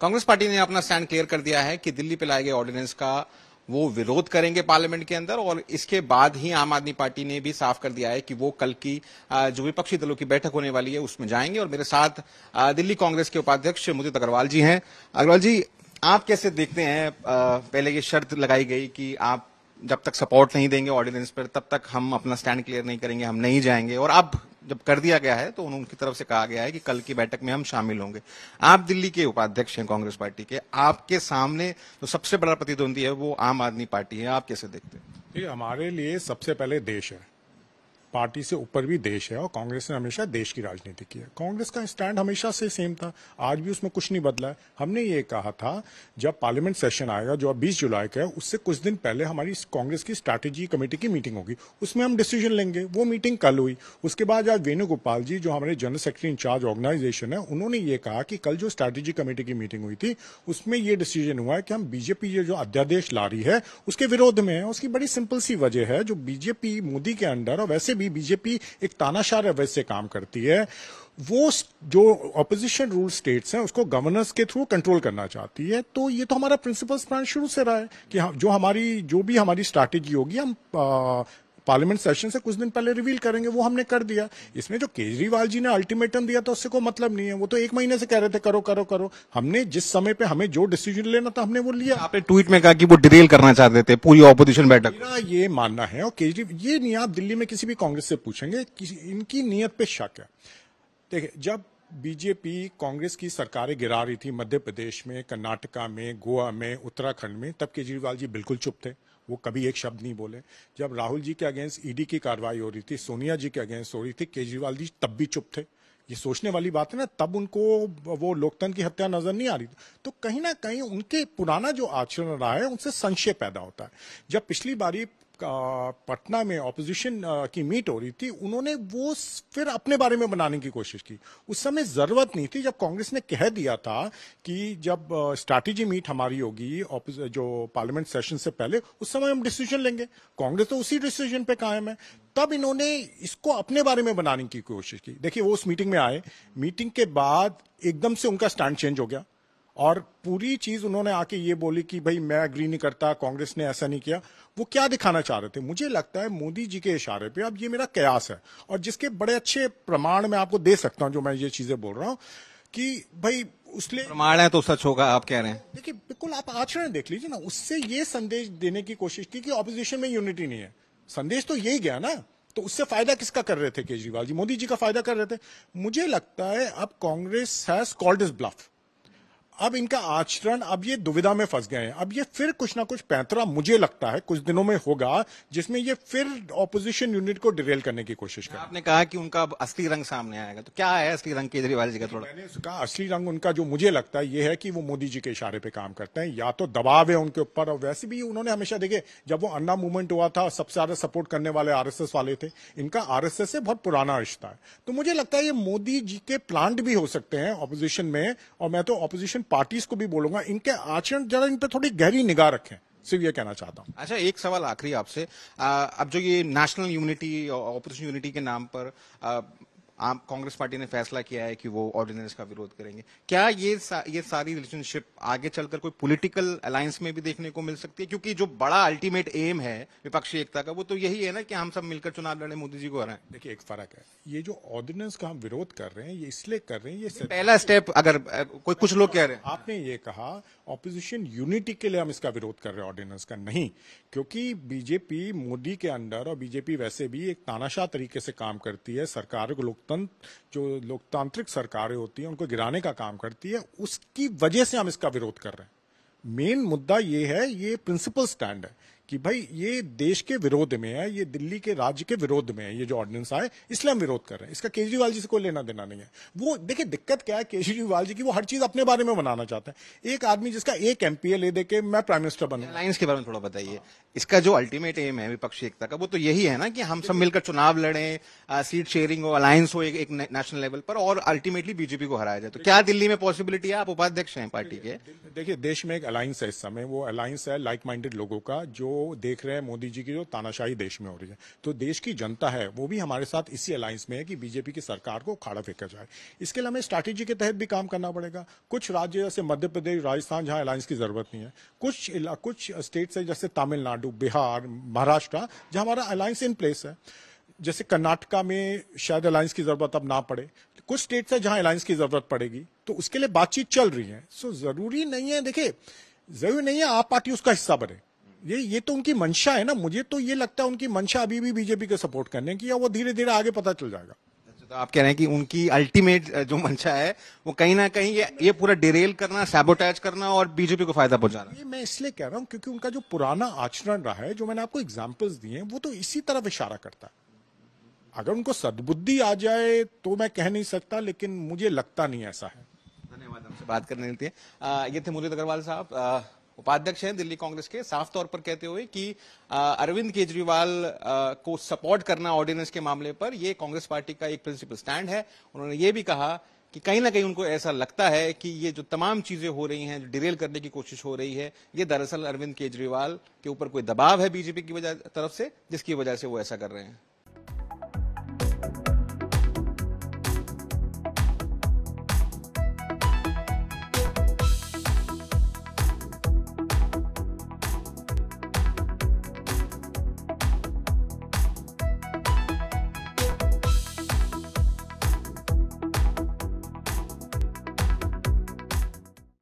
Congress party ने अपना stand clear कर दिया है कि दिल्ली पे लाए गए ऑर्डिनेंस का वो विरोध करेंगे पार्लियामेंट के अंदर और इसके बाद ही आम आदमी पार्टी ने भी साफ कर दिया है कि वो कल की जो विपक्षी दलों की बैठक होने वाली है उसमें जाएंगे और मेरे साथ दिल्ली कांग्रेस के उपाध्यक्ष मुदित अग्रवाल जी हैं अग्रवाल जी आप कैसे देखते हैं पहले ये शर्त लगाई गई कि आप जब तक सपोर्ट नहीं देंगे ऑर्डिनेंस पर तब तक हम अपना स्टैंड क्लियर नहीं करेंगे हम नहीं जाएंगे और अब जब कर दिया गया है तो उनकी तरफ से कहा गया है कि कल की बैठक में हम शामिल होंगे आप दिल्ली के उपाध्यक्ष हैं कांग्रेस पार्टी के आपके सामने जो सबसे बड़ा प्रतिद्वंदी है वो आम आदमी पार्टी है आप कैसे देखते हैं हमारे लिए सबसे पहले देश है पार्टी से ऊपर भी देश है और कांग्रेस ने हमेशा देश की राजनीति की है कांग्रेस का स्टैंड हमेशा से सेम था आज भी उसमें कुछ नहीं बदला है हमने ये कहा था जब पार्लियामेंट सेशन आएगा जो अब 20 जुलाई का है उससे कुछ दिन पहले हमारी कांग्रेस की स्ट्रैटेजी कमेटी की मीटिंग होगी उसमें हम डिसीजन लेंगे वो मीटिंग कल हुई उसके बाद आज वेणुगोपाल जी जो हमारे जनरल सेक्रेटरी इंचार्ज ऑर्गेनाइजेशन है उन्होंने ये कहा कि कल जो स्ट्रैटेजी कमेटी की मीटिंग हुई थी उसमें ये डिसीजन हुआ है कि हम बीजेपी जो अध्यादेश ला रही है उसके विरोध में है उसकी बड़ी सिंपल सी वजह है जो बीजेपी मोदी के अंडर और वैसे भी बीजेपी एक तानाशाह रवैये से काम करती है वो जो ऑपोजिशन रूल स्टेट्स हैं उसको गवर्नर्स के थ्रू कंट्रोल करना चाहती है तो ये तो हमारा प्रिंसिपल्स प्लान शुरू से रहा है कि जो हमारी जो भी हमारी स्ट्रैटेजी होगी हम पार्लियामेंट सेशन से कुछ दिन पहले रिवील करेंगे वो हमने कर दिया इसमें जो केजरीवाल जी ने अल्टीमेटम दिया था उससे कोई मतलब नहीं है वो तो एक महीने से कह रहे थे करो करो करो हमने जिस समय पे हमें जो डिसीजन लेना था हमने वो लिया आपने ट्वीट में कहा कि वो डिटेल करना चाहते थे पूरी ऑपोजिशन बैठक मेरा ये मानना है और केजरीवाल ये नहीं आप दिल्ली में किसी भी कांग्रेस से पूछेंगे इनकी नीयत पे शक है देखिए जब बीजेपी कांग्रेस की सरकारें गिरा रही थी मध्य प्रदेश में कर्नाटका में गोवा में उत्तराखंड में तब केजरीवाल जी बिल्कुल चुप थे वो कभी एक शब्द नहीं बोले जब राहुल जी के अगेंस्ट ईडी e की कार्रवाई हो रही थी सोनिया जी के अगेंस्ट हो रही थी केजरीवाल जी तब भी चुप थे ये सोचने वाली बात है ना तब उनको वो लोकतंत्र की हत्या नजर नहीं आ रही तो कहीं ना कहीं उनके पुराना जो आचरण रहा है उनसे संशय पैदा होता है जब पिछली बारी पटना में ऑपोजिशन की मीट हो रही थी उन्होंने वो फिर अपने बारे में बनाने की कोशिश की उस समय जरूरत नहीं थी जब कांग्रेस ने कह दिया था कि जब स्ट्रैटेजी मीट हमारी होगी जो पार्लियामेंट सेशन से पहले उस समय हम डिसीजन लेंगे कांग्रेस तो उसी डिसीजन पे कायम है तब इन्होंने इसको अपने बारे में बनाने की कोशिश की देखिए वो उस मीटिंग में आए मीटिंग के बाद एकदम से उनका स्टैंड चेंज हो गया और पूरी चीज उन्होंने आके ये बोली कि भाई मैं अग्री नहीं करता कांग्रेस ने ऐसा नहीं किया वो क्या दिखाना चाह रहे थे मुझे लगता है मोदी जी के इशारे पे अब ये मेरा कयास है और जिसके बड़े अच्छे प्रमाण मैं आपको दे सकता हूं जो मैं ये चीजें बोल रहा हूं कि भाई उसने प्रमाण है तो सच होगा आप कह रहे हैं देखिए बिल्कुल आप आचरण देख लीजिए ना उससे ये संदेश देने की कोशिश की कि ऑपोजिशन में यूनिटी नहीं है संदेश तो यही गया ना तो उससे फायदा किसका कर रहे थे केजरीवाल जी मोदी जी का फायदा कर रहे थे मुझे लगता है अब Congress has called his bluff अब इनका आचरण अब ये दुविधा में फंस गए हैं अब ये फिर कुछ ना कुछ पैंतरा मुझे लगता है कुछ दिनों में होगा जिसमें ये फिर ऑपोजिशन यूनिट को डिरेल करने की कोशिश कर आपने कहा कि उनका असली रंग सामने आएगा तो क्या है असली रंग केजरीवाल जी का थोड़ा मैंने कहा असली रंग उनका जो मुझे लगता है ये है कि वो मोदी जी के इशारे पे काम करते हैं या तो दबाव है उनके ऊपर और वैसे भी उन्होंने हमेशा देखे जब वो अन्ना मूवमेंट हुआ था सबसे ज्यादा सपोर्ट करने वाले आर वाले थे इनका आर से बहुत पुराना रिश्ता है तो मुझे लगता है ये मोदी जी के प्लांट भी हो सकते हैं ऑपोजिशन में और मैं तो ऑपोजिशन पार्टीज को भी बोलूंगा इनके आचरण जरा इन पर थोड़ी गहरी निगाह रखें सिर्फ ये कहना चाहता हूँ अच्छा एक सवाल आखिरी आपसे अब जो ये नेशनल यूनिटी ऑपरेशन यूनिटी के नाम पर आप कांग्रेस पार्टी ने फैसला किया है कि वो ऑर्डिनेंस का विरोध करेंगे क्या ये सा, ये सारी रिलेशनशिप आगे चलकर कोई पॉलिटिकल अलायंस में भी देखने को मिल सकती है क्योंकि जो बड़ा अल्टीमेट एम है विपक्षी एकता का वो तो यही है ना कि हम सब मिलकर चुनाव लड़े मोदी जी को हराए देखिए एक फर्क है ये जो ऑर्डिनेंस का हम विरोध कर रहे हैं ये इसलिए कर रहे हैं ये, ये पहला स्टेप अगर कोई कुछ लोग कह रहे हैं आपने ये कहा ऑपोजिशन यूनिटी के लिए हम इसका विरोध कर रहे हैं ऑर्डिनेंस का नहीं क्योंकि बीजेपी मोदी के अंडर और बीजेपी वैसे भी एक तानाशाह तरीके से काम करती है सरकार को लोग लोकतंत्र जो लोकतांत्रिक सरकारें होती हैं उनको गिराने का काम करती है उसकी वजह से हम इसका विरोध कर रहे हैं मेन मुद्दा ये है ये प्रिंसिपल स्टैंड है कि भाई ये देश के विरोध में है ये दिल्ली के राज्य के विरोध में है ये जो ऑर्डिनेंस आए इसलिए हम विरोध कर रहे हैं इसका केजरीवाल जी से कोई लेना देना नहीं है वो देखिए दिक्कत क्या है केजरीवाल जी की वो हर चीज अपने बारे में बनाना चाहते हैं एक आदमी जिसका एक एमपीए ले दे के मैं प्राइम मिनिस्टर बनू लाइन्स के बारे में थोड़ा बताइए इसका जो अल्टीमेट एम है विपक्षी एकता का वो तो यही है ना कि हम सब मिलकर चुनाव लड़े सीट शेयरिंग हो अलायंस हो एक नेशनल लेवल पर और अल्टीमेटली बीजेपी को हराया जाए तो क्या दिल्ली में पॉसिबिलिटी है आप उपाध्यक्ष हैं पार्टी के देखिए देश में एक अलायंस है इस समय वो अलायंस है लाइक माइंडेड लोगों का जो देख रहे हैं मोदी जी की जो तानाशाही देश में हो रही है तो देश की जनता है वो भी हमारे साथ इसी अलायंस में है कि बीजेपी की सरकार को खाड़ा फेंका जाए इसके लिए हमें स्ट्रैटेजी के तहत भी काम करना पड़ेगा कुछ राज्य जैसे मध्य प्रदेश राजस्थान जहां अलायंस की जरूरत नहीं है कुछ कुछ स्टेट्स है जैसे तमिलनाडु बिहार महाराष्ट्र जहां हमारा अलायंस इन प्लेस है जैसे कर्नाटका में शायद अलायंस की जरूरत अब ना पड़े कुछ स्टेट्स है जहां अलायंस की जरूरत पड़ेगी तो उसके लिए बातचीत चल रही है सो जरूरी नहीं है देखिए जरूरी नहीं है आप पार्टी उसका हिस्सा बने ये ये तो उनकी मंशा है ना मुझे तो ये लगता है उनकी मंशा अभी भी बीजेपी को सपोर्ट करने की या वो धीरे धीरे आगे पता चल जाएगा अच्छा, तो आप कह रहे हैं कि उनकी अल्टीमेट जो मंशा है वो कहीं ना कहीं ये ये पूरा डिरेल करना सैबोटैच करना और बीजेपी को फायदा पहुंचाना ये मैं इसलिए कह रहा हूँ क्योंकि उनका जो पुराना आचरण रहा है जो मैंने आपको एग्जाम्पल्स दिए हैं वो तो इसी तरफ इशारा करता है अगर उनको सदबुद्धि आ जाए तो मैं कह नहीं सकता लेकिन मुझे लगता नहीं ऐसा है धन्यवाद हमसे बात करने लिए ये थे मुरीद अग्रवाल साहब उपाध्यक्ष हैं दिल्ली कांग्रेस के साफ तौर पर कहते हुए कि अरविंद केजरीवाल को सपोर्ट करना ऑर्डिनेंस के मामले पर यह कांग्रेस पार्टी का एक प्रिंसिपल स्टैंड है उन्होंने ये भी कहा कि कहीं ना कहीं उनको ऐसा लगता है कि ये जो तमाम चीजें हो रही हैं जो डिरेल करने की कोशिश हो रही है ये दरअसल अरविंद केजरीवाल के ऊपर कोई दबाव है बीजेपी की वजह तरफ से जिसकी वजह से वो ऐसा कर रहे हैं